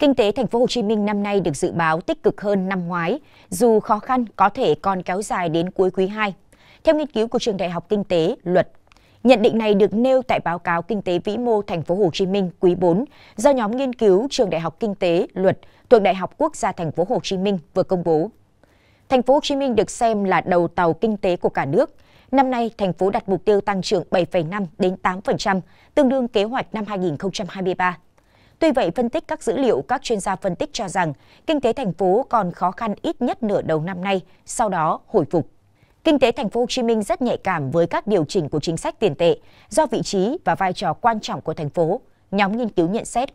Kinh tế thành phố Hồ Chí Minh năm nay được dự báo tích cực hơn năm ngoái, dù khó khăn có thể còn kéo dài đến cuối quý 2. Theo nghiên cứu của trường Đại học Kinh tế, Luật Nhận định này được nêu tại báo cáo kinh tế vĩ mô thành phố Hồ Chí Minh quý 4 do nhóm nghiên cứu trường Đại học Kinh tế, Luật thuộc Đại học Quốc gia thành phố Hồ Chí Minh vừa công bố. Thành phố Hồ Chí Minh được xem là đầu tàu kinh tế của cả nước. Năm nay, thành phố đặt mục tiêu tăng trưởng 7,5 đến 8%, tương đương kế hoạch năm 2023. Tuy vậy, phân tích các dữ liệu, các chuyên gia phân tích cho rằng kinh tế thành phố còn khó khăn ít nhất nửa đầu năm nay, sau đó hồi phục. Kinh tế thành phố Hồ Chí Minh rất nhạy cảm với các điều chỉnh của chính sách tiền tệ do vị trí và vai trò quan trọng của thành phố, nhóm nghiên cứu nhận xét.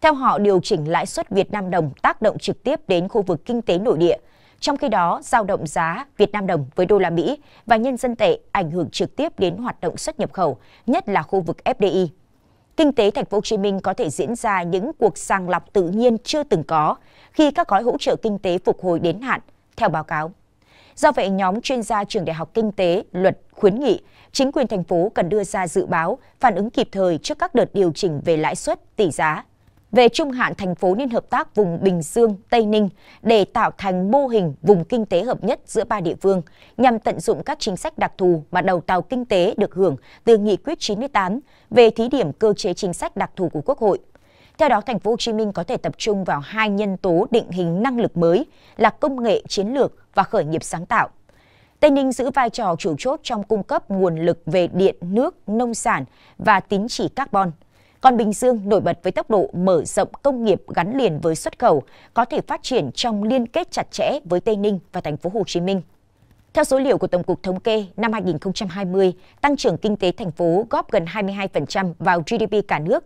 Theo họ, điều chỉnh lãi suất Việt Nam đồng tác động trực tiếp đến khu vực kinh tế nội địa. Trong khi đó, giao động giá Việt Nam đồng với đô la Mỹ và nhân dân tệ ảnh hưởng trực tiếp đến hoạt động xuất nhập khẩu, nhất là khu vực FDI kinh tế thành phố Hồ Chí Minh có thể diễn ra những cuộc sàng lọc tự nhiên chưa từng có khi các gói hỗ trợ kinh tế phục hồi đến hạn, theo báo cáo. Do vậy, nhóm chuyên gia trường Đại học Kinh tế, Luật khuyến nghị chính quyền thành phố cần đưa ra dự báo, phản ứng kịp thời trước các đợt điều chỉnh về lãi suất, tỷ giá, về trung hạn thành phố nên hợp tác vùng Bình Dương, Tây Ninh để tạo thành mô hình vùng kinh tế hợp nhất giữa ba địa phương nhằm tận dụng các chính sách đặc thù mà đầu tàu kinh tế được hưởng từ nghị quyết 98 về thí điểm cơ chế chính sách đặc thù của Quốc hội. Theo đó, thành phố Hồ Chí Minh có thể tập trung vào hai nhân tố định hình năng lực mới là công nghệ chiến lược và khởi nghiệp sáng tạo. Tây Ninh giữ vai trò chủ chốt trong cung cấp nguồn lực về điện, nước, nông sản và tín chỉ carbon. Còn Bình Dương nổi bật với tốc độ mở rộng công nghiệp gắn liền với xuất khẩu, có thể phát triển trong liên kết chặt chẽ với Tây Ninh và thành phố Hồ Chí Minh. Theo số liệu của Tổng cục Thống kê, năm 2020, tăng trưởng kinh tế thành phố góp gần 22% vào GDP cả nước.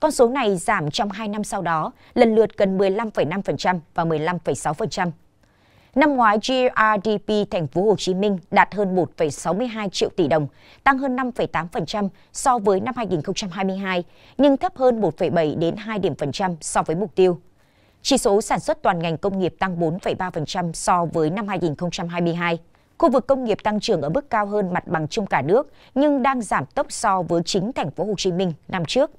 Con số này giảm trong 2 năm sau đó, lần lượt gần 15,5% và 15,6%. Năm ngoái, GRDP thành phố Hồ Chí Minh đạt hơn 1,62 triệu tỷ đồng, tăng hơn 5,8% so với năm 2022, nhưng thấp hơn 1,7 đến 2 điểm phần trăm so với mục tiêu. Chỉ số sản xuất toàn ngành công nghiệp tăng 4,3% so với năm 2022. Khu vực công nghiệp tăng trưởng ở mức cao hơn mặt bằng chung cả nước, nhưng đang giảm tốc so với chính thành phố Hồ Chí Minh năm trước.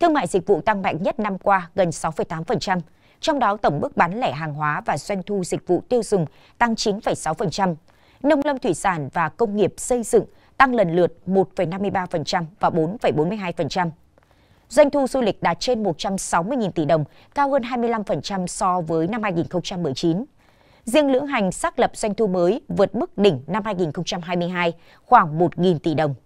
Thương mại dịch vụ tăng mạnh nhất năm qua gần 6,8%, trong đó tổng mức bán lẻ hàng hóa và doanh thu dịch vụ tiêu dùng tăng 9,6%, nông lâm thủy sản và công nghiệp xây dựng tăng lần lượt 1,53% và 4,42%. Doanh thu du lịch đạt trên 160.000 tỷ đồng, cao hơn 25% so với năm 2019. Riêng Lưỡng Hành xác lập doanh thu mới vượt mức đỉnh năm 2022 khoảng 1.000 tỷ đồng.